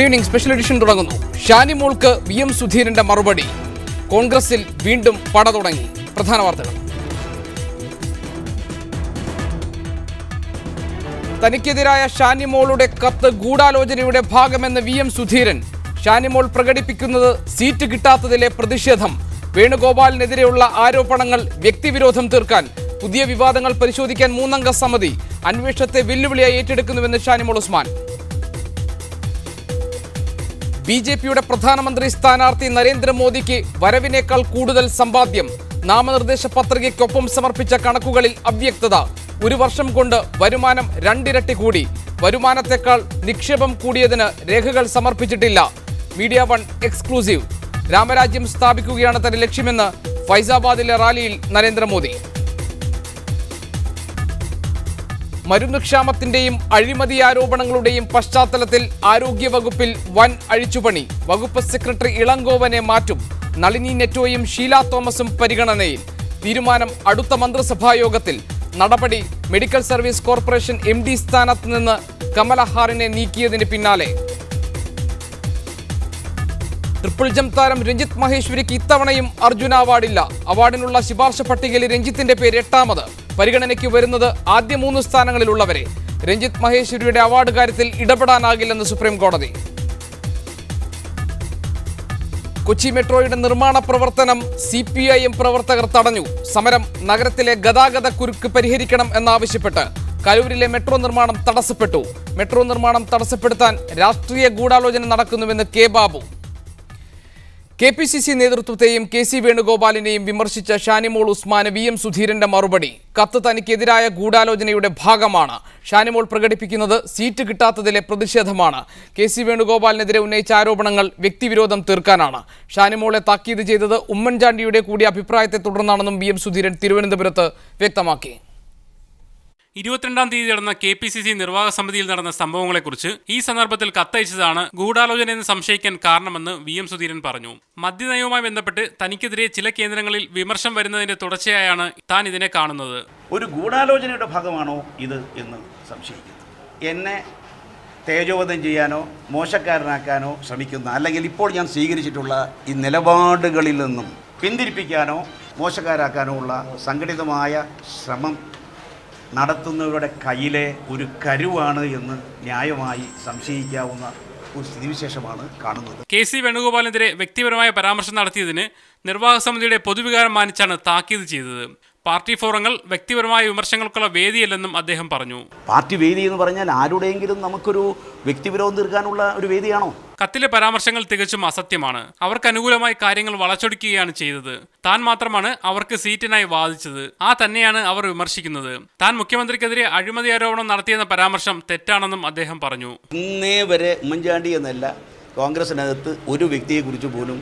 good evening special edition തുടങ്ങുന്നു ഷാനിമോൾക്ക് V M സുധീരന്റെ മറുപടി കോൺഗ്രസിൽ വീണ്ടും പട തുടങ്ങി പ്രധാന വാർത്തകൾ തനിക്കെതിരായ ഷാനിമോളുടെ കത്ത് ഗൂഢാലോചനയുടെ ഭാഗമെന്ന് വി എം സുധീരൻ ഷാനിമോൾ പ്രകടിപ്പിക്കുന്നത് സീറ്റ് കിട്ടാത്തതിലെ പ്രതിഷേധം വേണുഗോപാലിനെതിരെയുള്ള ആരോപണങ്ങൾ വ്യക്തിവിരോധം തീർക്കാൻ പുതിയ വിവാദങ്ങൾ പരിശോധിക്കാൻ മൂന്നംഗ സമിതി അന്വേഷണത്തെ വെല്ലുവിളിയായി ഏറ്റെടുക്കുന്നുവെന്ന് ഷാനിമോൾ ഉസ്മാൻ ബി ജെ പിയുടെ പ്രധാനമന്ത്രി സ്ഥാനാർത്ഥി നരേന്ദ്രമോദിക്ക് വരവിനേക്കാൾ കൂടുതൽ സമ്പാദ്യം നാമനിർദ്ദേശ പത്രികയ്ക്കൊപ്പം സമർപ്പിച്ച കണക്കുകളിൽ അവ്യക്തത ഒരു വർഷം കൊണ്ട് വരുമാനം രണ്ടിരട്ടി കൂടി വരുമാനത്തെക്കാൾ നിക്ഷേപം കൂടിയതിന് രേഖകൾ സമർപ്പിച്ചിട്ടില്ല മീഡിയ വൺ എക്സ്ക്ലൂസീവ് രാമരാജ്യം സ്ഥാപിക്കുകയാണ് തന്റെ ലക്ഷ്യമെന്ന് ഫൈസാബാദിലെ റാലിയിൽ നരേന്ദ്രമോദി മരുന്നുക്ഷാമത്തിന്റെയും അഴിമതി ആരോപണങ്ങളുടെയും പശ്ചാത്തലത്തിൽ ആരോഗ്യവകുപ്പിൽ വൻ അഴിച്ചുപണി വകുപ്പ് സെക്രട്ടറി ഇളങ്കോവനെ മാറ്റും നളിനി നെറ്റോയും ഷീല തോമസും പരിഗണനയിൽ തീരുമാനം അടുത്ത മന്ത്രിസഭായോഗത്തിൽ നടപടി medical service corporation M D സ്ഥാനത്ത് നിന്ന് കമലഹാറിനെ നീക്കിയതിന് പിന്നാലെ ട്രിപ്പിൾ ജം താരം രഞ്ജിത്ത് മഹേശ്വരിക്ക് ഇത്തവണയും അർജുന അവാർഡില്ല അവാർഡിനുള്ള ശുപാർശ പട്ടികയിൽ രഞ്ജിത്തിന്റെ പേര് എട്ടാമത് പരിഗണനയ്ക്ക് വരുന്നത് ആദ്യ മൂന്ന് സ്ഥാനങ്ങളിലുള്ളവരെ രഞ്ജിത്ത് മഹേശ്വരിയുടെ അവാർഡ് കാര്യത്തിൽ ഇടപെടാനാകില്ലെന്ന് സുപ്രീം കോടതി കൊച്ചി മെട്രോയുടെ നിർമ്മാണ പ്രവർത്തനം സി പി ഐ എം പ്രവർത്തകർ തടഞ്ഞു സമരം നഗരത്തിലെ ഗതാഗത കുരുക്ക് പരിഹരിക്കണം എന്നാവശ്യപ്പെട്ട് കലൂരിലെ മെട്രോ നിർമ്മാണം തടസ്സപ്പെട്ടു മെട്രോ നിർമ്മാണം തടസ്സപ്പെടുത്താൻ രാഷ്ട്രീയ ഗൂഢാലോചന നടക്കുന്നുവെന്ന് K Babu K P C C നേതൃത്വത്തെയും കെ സി വേണുഗോപാലിനെയും വിമർശിച്ച ഷാനിമോൾ ഉസ്മാന് വി എം സുധീരന്റെ മറുപടി കത്ത് തനിക്കെതിരായ ഗൂഢാലോചനയുടെ ഭാഗമാണ് ഷാനിമോൾ പ്രകടിപ്പിക്കുന്നത് സീറ്റ് കിട്ടാത്തതിലെ പ്രതിഷേധമാണ് കെ സി വേണുഗോപാലിനെതിരെ ഉന്നയിച്ച ആരോപണങ്ങൾ വ്യക്തിവിരോധം തീർക്കാനാണ് ഷാനിമോളെ താക്കീത് ചെയ്തത് ഉമ്മൻചാണ്ടിയുടെ കൂടി അഭിപ്രായത്തെ തുടർന്നാണെന്നും വി എം സുധീരൻ തിരുവനന്തപുരത്ത് വ്യക്തമാക്കി ഇരുപത്തിരണ്ടാം തീയതി നടന്ന കെ പി സി സി നിർവാഹക സമിതിയിൽ നടന്ന സംഭവങ്ങളെക്കുറിച്ച് ഈ സന്ദർഭത്തിൽ കത്തയച്ചതാണ് ഗൂഢാലോചന എന്ന് സംശയിക്കാൻ കാരണമെന്ന് വി എം സുധീരൻ പറഞ്ഞു മദ്യനയവുമായി ബന്ധപ്പെട്ട് തനിക്കെതിരെ ചില കേന്ദ്രങ്ങളിൽ വിമർശം വരുന്നതിന്റെ തുടർച്ചയായാണ് താൻ ഇതിനെ കാണുന്നത് ഒരു ഗൂഢാലോചനയുടെ ഭാഗമാണോ ഇത് എന്ന് സംശയിക്കുന്നു എന്നെ തേജോവധം ചെയ്യാനോ മോശക്കാരനാക്കാനോ ശ്രമിക്കുന്ന അല്ലെങ്കിൽ ഇപ്പോൾ ഞാൻ സ്വീകരിച്ചിട്ടുള്ള ഈ നിലപാടുകളിൽ നിന്നും പിന്തിരിപ്പിക്കാനോ മോശക്കാരാക്കാനോ ഉള്ള സംഘടിതമായ ശ്രമം നടത്തുന്നവരുടെ കയ്യിലെ ഒരു കരുവാണ് എന്ന് ന്യായമായി സംശയിക്കാവുന്ന ഒരു സ്ഥിതിവിശേഷമാണ് കാണുന്നത് കെ സി വേണുഗോപാലിനെതിരെ വ്യക്തിപരമായ പരാമർശം നടത്തിയതിന് നിർവാഹക സമിതിയുടെ പൊതുവികാരം മാനിച്ചാണ് താക്കീത് ചെയ്തത് പാർട്ടി ഫോറങ്ങൾ വ്യക്തിപരമായ വിമർശങ്ങൾക്കുള്ള വേദിയല്ലെന്നും അദ്ദേഹം പറഞ്ഞു പാർട്ടി വേദി എന്ന് പറഞ്ഞാൽ ആരുടെയെങ്കിലും നമുക്കൊരു വ്യക്തിവിരോധം തീർക്കാനുള്ള ഒരു വേദിയാണോ കത്തിലെ പരാമർശങ്ങൾ തികച്ചും അസത്യമാണ് അവർക്ക് അനുകൂലമായി കാര്യങ്ങൾ വളച്ചൊടിക്കുകയാണ് ചെയ്തത് താൻ മാത്രമാണ് അവർക്ക് സീറ്റിനായി വാദിച്ചത് ആ തന്നെയാണ് അവർ വിമർശിക്കുന്നത് താൻ മുഖ്യമന്ത്രിക്കെതിരെ അഴിമതി ആരോപണം നടത്തിയെന്ന പരാമർശം തെറ്റാണെന്നും അദ്ദേഹം പറഞ്ഞു ഇന്നേ വരെ ഉമ്മൻചാണ്ടി എന്നല്ല കോൺഗ്രസിനകത്ത് ഒരു വ്യക്തിയെക്കുറിച്ച് പോലും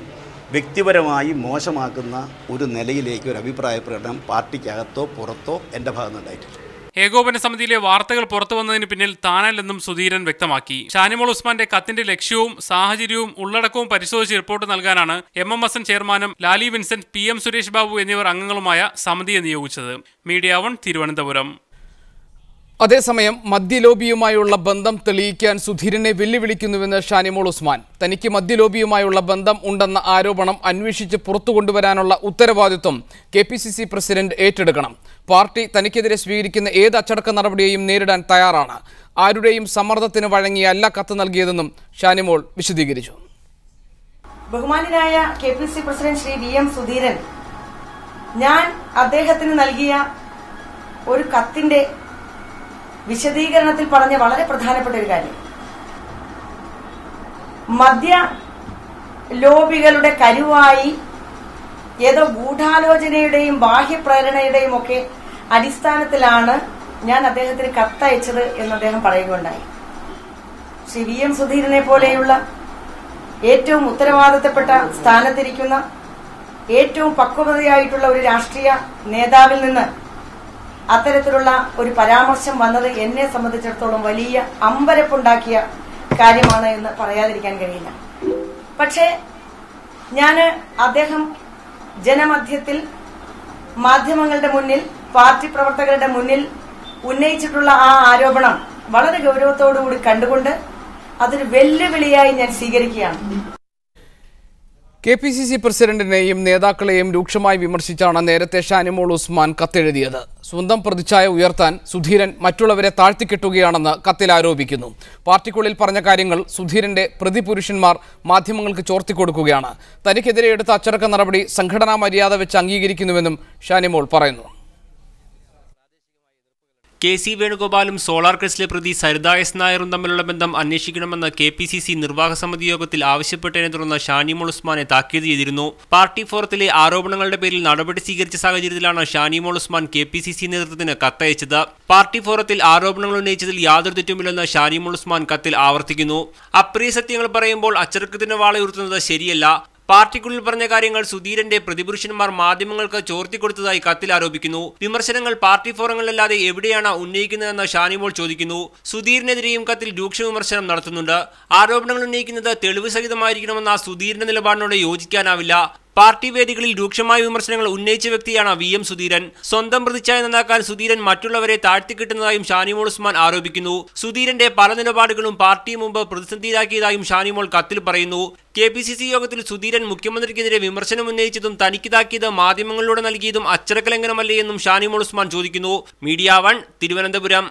വ്യക്തിപരമായി മോശമാക്കുന്ന ഒരു നിലയിലേക്ക് ഒരു അഭിപ്രായ പ്രകടനം പാർട്ടിക്കകത്തോ പുറത്തോ എൻ്റെ ഭാഗത്തുനിന്നുണ്ടായിട്ടില്ല ഏകോപന സമിതിയിലെ വാർത്തകൾ പുറത്തു വന്നതിന് പിന്നിൽ താനല്ലെന്നും സുധീരൻ വ്യക്തമാക്കി ഷാനിമോൾ ഉസ്മാന്റെ കത്തിന്റെ ലക്ഷ്യവും സാഹചര്യവും ഉള്ളടക്കവും പരിശോധിച്ച് റിപ്പോർട്ട് നൽകാനാണ് എം എം എസ് എൻ ചെയർമാനും ലാലി വിൻസെന്റ് പി എം സുരേഷ് ബാബു എന്നിവർ അംഗങ്ങളുമായ സമിതിയെ നിയോഗിച്ചത് മീഡിയ വൺ തിരുവനന്തപുരം അതേസമയം മദ്യലോബിയുമായുള്ള ബന്ധം തെളിയിക്കാൻ സുധീരനെ വെല്ലുവിളിക്കുന്നുവെന്ന് ഷാനിമോൾ ഉസ്മാൻ തനിക്ക് മദ്യലോബിയുമായുള്ള ബന്ധം ഉണ്ടെന്ന ആരോപണം അന്വേഷിച്ച് പുറത്തു കൊണ്ടുവരാനുള്ള ഉത്തരവാദിത്വം കെ പ്രസിഡന്റ് ഏറ്റെടുക്കണം പാർട്ടി തനിക്കെതിരെ സ്വീകരിക്കുന്ന ഏത് അച്ചടക്ക നടപടിയെയും നേരിടാൻ തയ്യാറാണ് ആരുടെയും സമ്മർദ്ദത്തിന് അല്ല കത്ത് നൽകിയതെന്നും ഷാനിമോൾ വിശദീകരിച്ചു ബഹുമാനായ K P C president Shri V M Sudheeran ഞാൻ അദ്ദേഹത്തിന് നൽകിയ ഒരു കത്തിന്റെ വിശദീകരണത്തിൽ പറഞ്ഞ വളരെ പ്രധാനപ്പെട്ട ഒരു കാര്യം മദ്യ ലോബികളുടെ കരുവായി ഏതോ ഗൂഢാലോചനയുടെയും ബാഹ്യപ്രേരണയുടെയും ഒക്കെ അടിസ്ഥാനത്തിലാണ് ഞാൻ അദ്ദേഹത്തിന് കത്തയച്ചത് എന്ന് അദ്ദേഹം പറയുകയുണ്ടായി ശ്രീ വി എം സുധീരനെ പോലെയുള്ള ഏറ്റവും ഉത്തരവാദിത്തപ്പെട്ട സ്ഥാനത്തിരിക്കുന്ന ഏറ്റവും പക്വതയായിട്ടുള്ള ഒരു രാഷ്ട്രീയ നേതാവിൽ നിന്ന് അത്തരത്തിലുള്ള ഒരു പരാമർശം വന്നത് എന്നെ സംബന്ധിച്ചിടത്തോളം വലിയ അമ്പരപ്പുണ്ടാക്കിയ കാര്യമാണ് എന്ന് പറയാതിരിക്കാൻ കഴിയില്ല പക്ഷേ ഞാൻ അദ്ദേഹം ജനമധ്യത്തിൽ മാധ്യമങ്ങളുടെ മുന്നിൽ പാർട്ടി പ്രവർത്തകരുടെ മുന്നിൽ ഉന്നയിച്ചിട്ടുള്ള ആ ആരോപണം വളരെ ഗൌരവത്തോടുകൂടി കണ്ടുകൊണ്ട് അതൊരു വെല്ലുവിളിയായി ഞാൻ സ്വീകരിക്കുകയാണ് കെ പി സി സി പ്രസിഡന്റിനെയും നേതാക്കളെയും രൂക്ഷമായി വിമർശിച്ചാണ് നേരത്തെ ഷാനിമോൾ ഉസ്മാൻ കത്തെഴുതിയത് സ്വന്തം പ്രതിച്ഛായ ഉയർത്താൻ സുധീരൻ മറ്റുള്ളവരെ താഴ്ത്തിക്കെട്ടുകയാണെന്ന് കത്തിൽ ആരോപിക്കുന്നു പാർട്ടിക്കുള്ളിൽ പറഞ്ഞ കാര്യങ്ങൾ സുധീരന്റെ പ്രതിപുരുഷന്മാർ മാധ്യമങ്ങൾക്ക് ചോർത്തിക്കൊടുക്കുകയാണ് തനിക്കെതിരെ എടുത്ത അച്ചടക്ക നടപടി സംഘടനാ മര്യാദ വെച്ച് അംഗീകരിക്കുന്നുവെന്നും ഷാനിമോൾ പറയുന്നു കെ സി വേണുഗോപാലും സോളാർ കേസിലെ പ്രതി സരിത എസ് നായറും തമ്മിലുള്ള ബന്ധം അന്വേഷിക്കണമെന്ന് കെ പി സി സി നിർവാഹക സമിതി യോഗത്തിൽ ആവശ്യപ്പെട്ടതിനെ തുടർന്ന് ഷാനിമോൾ ഉസ്മാനെ താക്കീത് ചെയ്തിരുന്നു പാർട്ടി ഫോറത്തിലെ ആരോപണങ്ങളുടെ പേരിൽ നടപടി സ്വീകരിച്ച സാഹചര്യത്തിലാണ് Shanimol Usman K P C C നേതൃത്വത്തിന് കത്തയച്ചത് പാർട്ടി ഫോറത്തിൽ ആരോപണങ്ങൾ ഉന്നയിച്ചതിൽ യാതൊരു തെറ്റുമില്ലെന്ന് ഷാനിമോൾ ഉസ്മാൻ കത്തിൽ ആവർത്തിക്കുന്നു അപ്രിയ സത്യങ്ങൾ പറയുമ്പോൾ അച്ചടക്കത്തിന് വാളയുർത്തുന്നത് ശരിയല്ല പാർട്ടിക്കുള്ളിൽ പറഞ്ഞ കാര്യങ്ങൾ സുധീരന്റെ പ്രതിപുരുഷന്മാർ മാധ്യമങ്ങൾക്ക് ചോർത്തിക്കൊടുത്തതായി കത്തിൽ ആരോപിക്കുന്നു വിമർശനങ്ങൾ പാർട്ടി ഫോറങ്ങളിലല്ലാതെ എവിടെയാണ് ഉന്നയിക്കുന്നതെന്ന് ഷാനിമോൾ ചോദിക്കുന്നു സുധീറിനെതിരെയും കത്തിൽ രൂക്ഷ വിമർശനം നടത്തുന്നുണ്ട് ആരോപണങ്ങൾ ഉന്നയിക്കുന്നത് തെളിവ് സഹിതമായിരിക്കണമെന്ന സുധീരിന്റെ നിലപാടിനോട് യോജിക്കാനാവില്ല പാർട്ടി വേദികളിൽ രൂക്ഷമായ വിമർശനങ്ങൾ ഉന്നയിച്ച വ്യക്തിയാണ് വി എം സുധീരൻ സ്വന്തം പ്രതിച്ഛായ നന്നാക്കാൻ സുധീരൻ മറ്റുള്ളവരെ താഴ്ത്തിക്കിട്ടുന്നതായും ഷാനിമോൾ ഉസ്മാൻ ആരോപിക്കുന്നു സുധീരന്റെ പല നിലപാടുകളും പാർട്ടി മുമ്പ് പ്രതിസന്ധിയിലാക്കിയതായും ഷാനിമോൾ കത്തിൽ പറയുന്നു കെ പി സി സി യോഗത്തിൽ സുധീരൻ മുഖ്യമന്ത്രിക്കെതിരെ വിമർശനം ഉന്നയിച്ചതും തനിക്കിതാക്കിയത് മാധ്യമങ്ങളിലൂടെ നൽകിയതും അച്ചടക്ക എന്നും ഷാനിമോൾ ഉസ്മാൻ ചോദിക്കുന്നു മീഡിയ വൺ തിരുവനന്തപുരം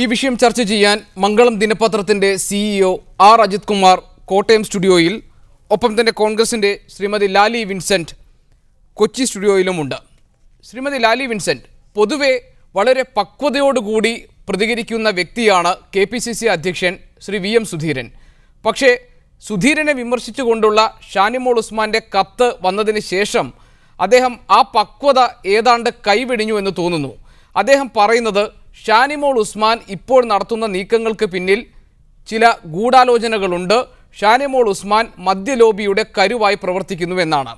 ഈ വിഷയം ചർച്ച ചെയ്യാൻ മംഗളം ദിനപത്രത്തിന്റെ സിഇഒ ആർ അജിത് കുമാർ കോട്ടയം സ്റ്റുഡിയോയിൽ ഒപ്പം തന്നെ കോൺഗ്രസിൻ്റെ ശ്രീമതി ലാലി വിൻസെൻറ്റ് കൊച്ചി സ്റ്റുഡിയോയിലുമുണ്ട് ശ്രീമതി ലാലി വിൻസെൻറ്റ് പൊതുവെ വളരെ പക്വതയോടുകൂടി പ്രതികരിക്കുന്ന വ്യക്തിയാണ് കെ പി സി സി അധ്യക്ഷൻ ശ്രീ വി എം സുധീരൻ പക്ഷേ സുധീരനെ വിമർശിച്ചുകൊണ്ടുള്ള ഷാനിമോൾ ഉസ്മാൻ്റെ കത്ത് വന്നതിന് ശേഷം അദ്ദേഹം ആ പക്വത ഏതാണ്ട് കൈവെടിഞ്ഞു എന്ന് തോന്നുന്നു അദ്ദേഹം പറയുന്നത് ഷാനിമോൾ ഉസ്മാൻ ഇപ്പോൾ നടത്തുന്ന നീക്കങ്ങൾക്ക് പിന്നിൽ ചില ഗൂഢാലോചനകളുണ്ട് ഷാനിമോൾ ഉസ്മാൻ മദ്യലോബിയുടെ കരുവായി പ്രവർത്തിക്കുന്നുവെന്നാണ്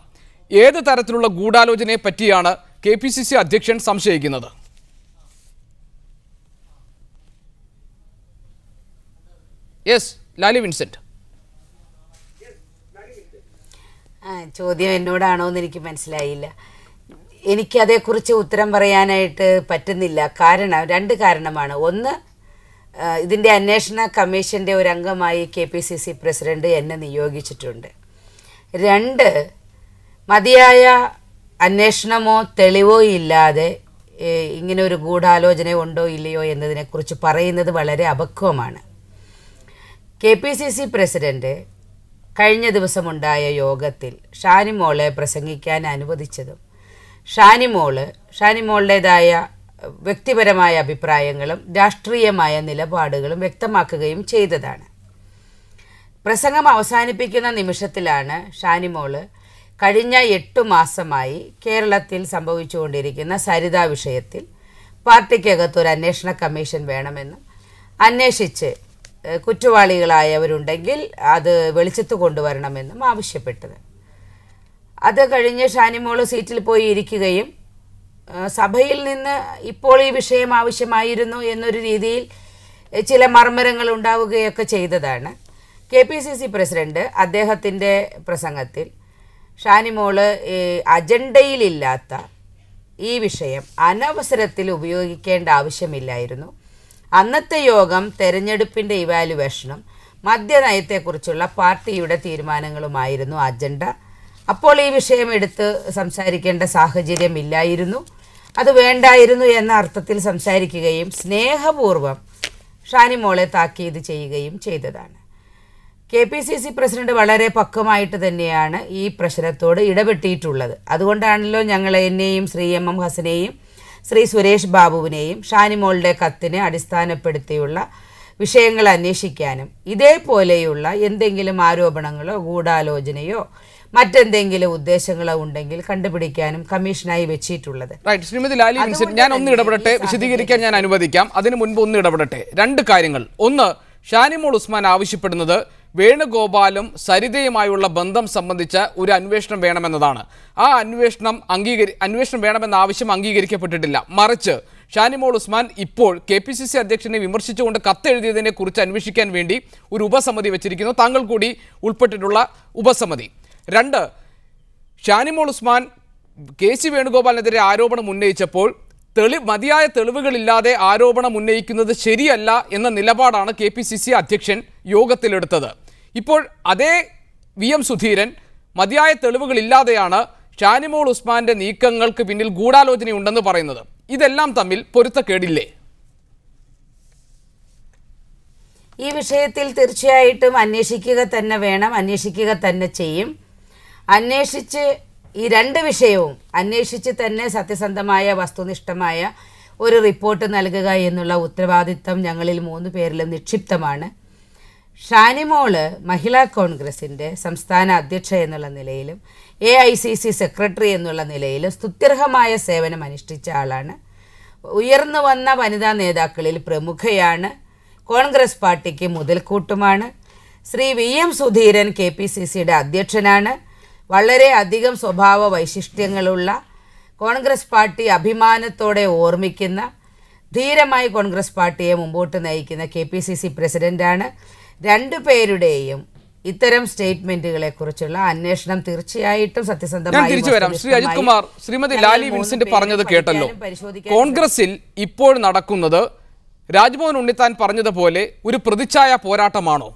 ഏത് തരത്തിലുള്ള ഗൂഢാലോചനയെ പറ്റിയാണ് കെ പി സി സി അധ്യക്ഷൻ സംശയിക്കുന്നത് യെസ് ലാലി വിൻസെന്റ് ചോദ്യം എന്നോടാണോ എന്ന് എനിക്ക് മനസ്സിലായില്ല എനിക്കതേക്കുറിച്ച് ഉത്തരം പറയാനായിട്ട് പറ്റുന്നില്ല കാരണം രണ്ട് കാരണമാണ് ഒന്ന് ഇതിൻ്റെ അന്വേഷണ കമ്മീഷൻ്റെ ഒരു അംഗമായി K P C C president എന്നെ നിയോഗിച്ചിട്ടുണ്ട് രണ്ട് മതിയായ അന്വേഷണമോ തെളിവോ ഇല്ലാതെ ഇങ്ങനെ ഒരു ഗൂഢാലോചന ഉണ്ടോ ഇല്ലയോ എന്നതിനെക്കുറിച്ച് പറയുന്നത് വളരെ അപക്വമാണ് K P C C president കഴിഞ്ഞ ദിവസമുണ്ടായ യോഗത്തിൽ ഷാനിമോളെ പ്രസംഗിക്കാൻ അനുവദിച്ചതും ഷാനിമോള് ഷാനിമോളുടേതായ വ്യക്തിപരമായ അഭിപ്രായങ്ങളും രാഷ്ട്രീയമായ നിലപാടുകളും വ്യക്തമാക്കുകയും ചെയ്തതാണ് പ്രസംഗം അവസാനിപ്പിക്കുന്ന നിമിഷത്തിലാണ് ഷാനിമോള് കഴിഞ്ഞ എട്ടു മാസമായി കേരളത്തിൽ സംഭവിച്ചുകൊണ്ടിരിക്കുന്ന സരിതാ വിഷയത്തിൽ പാർട്ടിക്കകത്ത് ഒരു അന്വേഷണ കമ്മീഷൻ വേണമെന്നും അന്വേഷിച്ച് കുറ്റവാളികളായവരുണ്ടെങ്കിൽ അത് വെളിച്ചത്ത് കൊണ്ടുവരണമെന്നും ആവശ്യപ്പെട്ടത് അത് കഴിഞ്ഞ് ഷാനിമോള് സീറ്റിൽ പോയി ഇരിക്കുകയും സഭയിൽ നിന്ന് ഇപ്പോൾ ഈ വിഷയം ആവശ്യമായിരുന്നു എന്നൊരു രീതിയിൽ ചില മർമ്മരങ്ങൾ ഉണ്ടാവുകയൊക്കെ ചെയ്തതാണ് K P C C president അദ്ദേഹത്തിൻ്റെ പ്രസംഗത്തിൽ ഷാനിമോള് അജണ്ടയിലില്ലാത്ത ഈ വിഷയം അനവസരത്തിൽ ഉപയോഗിക്കേണ്ട ആവശ്യമില്ലായിരുന്നു അന്നത്തെ യോഗം തെരഞ്ഞെടുപ്പിൻ്റെ ഇവാലുവേഷനും മദ്യനയത്തെക്കുറിച്ചുള്ള പാർട്ടിയുടെ തീരുമാനങ്ങളുമായിരുന്നു അജണ്ട അപ്പോൾ ഈ വിഷയം എടുത്ത് സംസാരിക്കേണ്ട സാഹചര്യം ഇല്ലായിരുന്നു അത് വേണ്ടായിരുന്നു എന്ന അർത്ഥത്തിൽ സംസാരിക്കുകയും സ്നേഹപൂർവം ഷാനിമോളെ താക്കീത് ചെയ്യുകയും ചെയ്തതാണ് K P C C president വളരെ പക്വമായിട്ട് തന്നെയാണ് ഈ പ്രശ്നത്തോട് ഇടപെട്ടിട്ടുള്ളത് അതുകൊണ്ടാണല്ലോ ഞങ്ങൾ എന്നെയും ശ്രീ എം എം ഹസനെയും ശ്രീ സുരേഷ് ബാബുവിനെയും ഷാനിമോളുടെ കത്തിനെ അടിസ്ഥാനപ്പെടുത്തിയുള്ള വിഷയങ്ങൾ അന്വേഷിക്കാനും ഇതേപോലെയുള്ള എന്തെങ്കിലും ആരോപണങ്ങളോ ഗൂഢാലോചനയോ മറ്റെന്തെങ്കിലും ഉദ്ദേശങ്ങളോ ഉണ്ടെങ്കിൽ കണ്ടുപിടിക്കാനും കമ്മീഷനായി വെച്ചിട്ടുള്ളത് റൈറ്റ് ശ്രീമതി ലാലി ഞാൻ ഒന്ന് ഇടപെടട്ടെ വിശദീകരിക്കാൻ ഞാൻ അനുവദിക്കാം അതിന് മുൻപ് ഒന്ന് ഇടപെടട്ടെ രണ്ട് കാര്യങ്ങൾ ഒന്ന് ഷാനിമോൾ ഉസ്മാൻ ആവശ്യപ്പെടുന്നത് വേണുഗോപാലും സരിതയുമായുള്ള ബന്ധം സംബന്ധിച്ച ഒരു അന്വേഷണം വേണമെന്നതാണ് ആ അന്വേഷണം അംഗീകരി അന്വേഷണം വേണമെന്ന ആവശ്യം അംഗീകരിക്കപ്പെട്ടിട്ടില്ല മറിച്ച് ഷാനിമോൾ ഉസ്മാൻ ഇപ്പോൾ കെ പി സി സി അധ്യക്ഷനെ വിമർശിച്ചുകൊണ്ട് കത്തെഴുതിയതിനെ കുറിച്ച് അന്വേഷിക്കാൻ വേണ്ടി ഒരു ഉപസമിതി വെച്ചിരിക്കുന്നു താങ്കൾ കൂടി ഉൾപ്പെട്ടിട്ടുള്ള ഉപസമിതി രണ്ട് ഷാനിമോൾ ഉസ്മാൻ കെ സി വേണുഗോപാലിനെതിരെ ആരോപണം ഉന്നയിച്ചപ്പോൾ തെളി മതിയായ തെളിവുകളില്ലാതെ ആരോപണം ഉന്നയിക്കുന്നത് ശരിയല്ല എന്ന നിലപാടാണ് കെ പി സി സി അധ്യക്ഷൻ യോഗത്തിലെടുത്തത് ഇപ്പോൾ അതേ വി എം സുധീരൻ മതിയായ തെളിവുകളില്ലാതെയാണ് ഷാനിമോൾ ഉസ്മാന്റെ നീക്കങ്ങൾക്ക് പിന്നിൽ ഗൂഢാലോചനയുണ്ടെന്ന് പറയുന്നത് ഇതെല്ലാം തമ്മിൽ പൊരുത്തക്കേടില്ലേ ഈ വിഷയത്തിൽ തീർച്ചയായിട്ടും അന്വേഷിക്കുക തന്നെ വേണം അന്വേഷിക്കുക തന്നെ ചെയ്യും അന്വേഷിച്ച് ഈ രണ്ട് വിഷയവും അന്വേഷിച്ച് തന്നെ സത്യസന്ധമായ വസ്തുനിഷ്ഠമായ ഒരു റിപ്പോർട്ട് നൽകുക എന്നുള്ള ഉത്തരവാദിത്തം ഞങ്ങളിൽ മൂന്ന് പേരിലും നിക്ഷിപ്തമാണ് ഷാനിമോള് മഹിളാ കോൺഗ്രസിൻ്റെ സംസ്ഥാന അധ്യക്ഷ എന്നുള്ള നിലയിലും A I C C secretary എന്നുള്ള നിലയിലും സ്തുത്യർഹമായ സേവനം അനുഷ്ഠിച്ച ആളാണ് ഉയർന്നു വന്ന വനിതാ നേതാക്കളിൽ പ്രമുഖയാണ് കോൺഗ്രസ് പാർട്ടിക്ക് മുതൽക്കൂട്ടുമാണ് Shri V M Sudheeran K P C സിയുടെ അധ്യക്ഷനാണ് വളരെ അധികം സ്വഭാവ വൈശിഷ്ട്യങ്ങളുള്ള കോൺഗ്രസ് പാർട്ടി അഭിമാനത്തോടെ ഓർമ്മിക്കുന്ന ധീരമായി കോൺഗ്രസ് പാർട്ടിയെ മുമ്പോട്ട് നയിക്കുന്ന കെ പി സി സി പ്രസിഡൻ്റാണ് രണ്ടു പേരുടെയും ഇത്തരം സ്റ്റേറ്റ്മെന്റുകളെ കുറിച്ചുള്ള അന്വേഷണം തീർച്ചയായിട്ടും സത്യസന്ധമായി തിരിച്ചു വരാം ശ്രീ അജിത് കുമാർ ശ്രീമതി ലാലി വിൻസെന്റ് പറഞ്ഞത് കേട്ടല്ലോ കോൺഗ്രസിൽ ഇപ്പോൾ നടക്കുന്നത് രാജ്മോഹൻ ഉണ്ണിത്താൻ പറഞ്ഞതുപോലെ ഒരു പ്രതിച്ഛായ പോരാട്ടമാണോ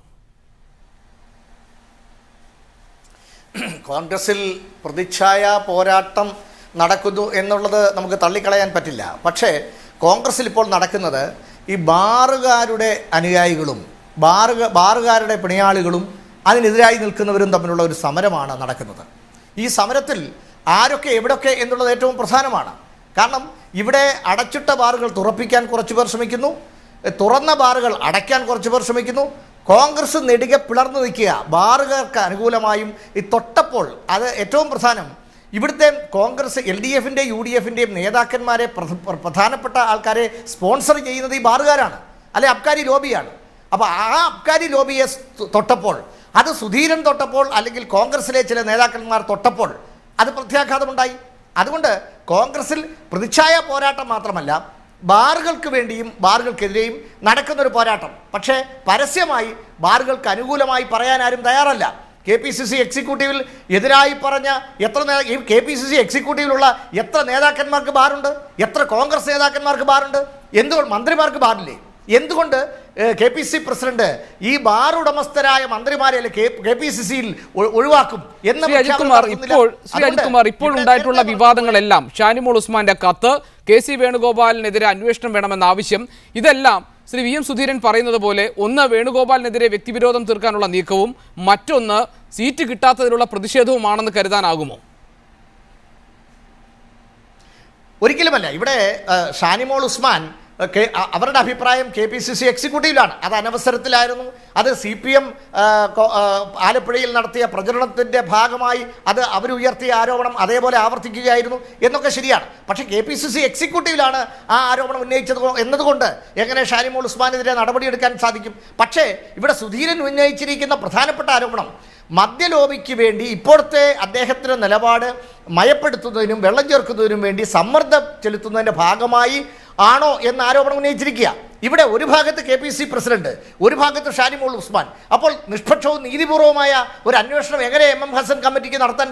കോൺഗ്രസിൽ പ്രതിച്ഛായ പോരാട്ടം നടക്കുന്നു എന്നുള്ളത് നമുക്ക് തള്ളിക്കളയാൻ പറ്റില്ല പക്ഷേ കോൺഗ്രസിൽ ഇപ്പോൾ നടക്കുന്നത് ഈ ബാറുകാരുടെ അനുയായികളും ബാറുക ബാറുകാരുടെ പിണയാളികളും അതിനെതിരായി നിൽക്കുന്നവരും തമ്മിലുള്ള ഒരു സമരമാണ് നടക്കുന്നത് ഈ സമരത്തിൽ ആരൊക്കെ എവിടൊക്കെ എന്നുള്ളത് ഏറ്റവും പ്രധാനമാണ് കാരണം ഇവിടെ അടച്ചിട്ട ബാറുകൾ തുറപ്പിക്കാൻ കുറച്ച് പേർ ശ്രമിക്കുന്നു തുറന്ന ബാറുകൾ അടയ്ക്കാൻ കുറച്ച് പേർ ശ്രമിക്കുന്നു കോൺഗ്രസ് നെടുകെ പിളർന്നു നിൽക്കുക ബാറുകാർക്ക് അനുകൂലമായും ഈ തൊട്ടപ്പോൾ അത് ഏറ്റവും പ്രധാനം ഇവിടുത്തെ കോൺഗ്രസ് എൽ ഡി എഫിൻ്റെ യു ഡി എഫിൻ്റെയും നേതാക്കന്മാരെ പ്രധാനപ്പെട്ട ആൾക്കാരെ സ്പോൺസർ ചെയ്യുന്നത് ഈ ബാറുകാരാണ് അല്ലെ അബ്കാരി ലോബിയാണ് അപ്പോൾ ആ അബ്കാരി ലോബിയെ തൊട്ടപ്പോൾ അത് സുധീരൻ തൊട്ടപ്പോൾ അല്ലെങ്കിൽ കോൺഗ്രസിലെ ചില നേതാക്കന്മാർ തൊട്ടപ്പോൾ അത് പ്രത്യാഘാതമുണ്ടായി അതുകൊണ്ട് കോൺഗ്രസിൽ പ്രതിച്ഛായ പോരാട്ടം മാത്രമല്ല ബാറുകൾക്ക് വേണ്ടിയും ബാറുകൾക്കെതിരെയും നടക്കുന്നൊരു പോരാട്ടം പക്ഷേ പരസ്യമായി ബാറുകൾക്ക് അനുകൂലമായി പറയാൻ ആരും തയ്യാറല്ല കെ പി സി സി എക്സിക്യൂട്ടീവിൽ എതിരായി പറഞ്ഞ എത്ര ഈ കെ പി സി സി എക്സിക്യൂട്ടീവിലുള്ള എത്ര നേതാക്കന്മാർക്ക് ബാറുണ്ട് എത്ര കോൺഗ്രസ് നേതാക്കന്മാർക്ക് ബാറുണ്ട് എന്തുകൊണ്ട് മന്ത്രിമാർക്ക് ബാറില്ലേ എന്തുകൊണ്ട് കെ പി സി പ്രസിഡന്റ് ഈ ബാർ ഉടമസ്ഥരായ മന്ത്രിമാരെ കെ പി സി സിയിൽ ഒഴിവാക്കും എന്ന് ഇപ്പോൾ ശ്രീ അജിത്കുമാർ ഇപ്പോൾ ഉണ്ടായിട്ടുള്ള വിവാദങ്ങളെല്ലാം ഷാനിമോൾ ഉസ്മാന്റെ കത്ത് കെ സി വേണുഗോപാലിനെതിരെ അന്വേഷണം വേണമെന്ന ആവശ്യം ഇതെല്ലാം ശ്രീ വി എം സുധീരൻ പറയുന്നത് പോലെ ഒന്ന് വേണുഗോപാലിനെതിരെ വ്യക്തിവിരോധം തീർക്കാനുള്ള നീക്കവും മറ്റൊന്ന് സീറ്റ് കിട്ടാത്തതിലുള്ള പ്രതിഷേധവുമാണെന്ന് കരുതാനാകുമോ ഒരിക്കലുമല്ല ഇവിടെ ഷാനിമോൾ ഉസ്മാൻ അവരുടെ അഭിപ്രായം കെ പി സി സി എക്സിക്യൂട്ടീവിലാണ് അത് അനവസരത്തിലായിരുന്നു അത് സി പി എം ആലപ്പുഴയിൽ നടത്തിയ പ്രചരണത്തിൻ്റെ ഭാഗമായി അത് അവരുയർത്തിയ ആരോപണം അതേപോലെ ആവർത്തിക്കുകയായിരുന്നു എന്നൊക്കെ ശരിയാണ് പക്ഷേ കെ പി സി സി എക്സിക്യൂട്ടീവിലാണ് ആ ആരോപണം ഉന്നയിച്ചത് എന്നതുകൊണ്ട് എങ്ങനെ ഷാനിമോൾ ഉസ്മാനെതിരെ നടപടിയെടുക്കാൻ സാധിക്കും പക്ഷേ ഇവിടെ സുധീരൻ ഉന്നയിച്ചിരിക്കുന്ന പ്രധാനപ്പെട്ട ആരോപണം മദ്യലോബിക്ക് വേണ്ടി ഇപ്പോഴത്തെ അദ്ദേഹത്തിൻ്റെ നിലപാട് മയപ്പെടുത്തുന്നതിനും വെള്ളം ചേർക്കുന്നതിനും വേണ്ടി സമ്മർദ്ദം ചെലുത്തുന്നതിൻ്റെ ഭാഗമായി ആണോ എന്ന ആരോപണം ഉന്നയിച്ചിരിക്കുക ഇവിടെ ഒരു ഭാഗത്ത് കെ പി സി പ്രസിഡന്റ് ഒരു ഭാഗത്ത് ഷാനിമോൾ ഉസ്മാൻ അപ്പോൾ നിഷ്പക്ഷവും നീതിപൂർവവുമായ ഒരു അന്വേഷണം എങ്ങനെ എം എം ഹസൻ കമ്മിറ്റിക്ക് നടത്താൻ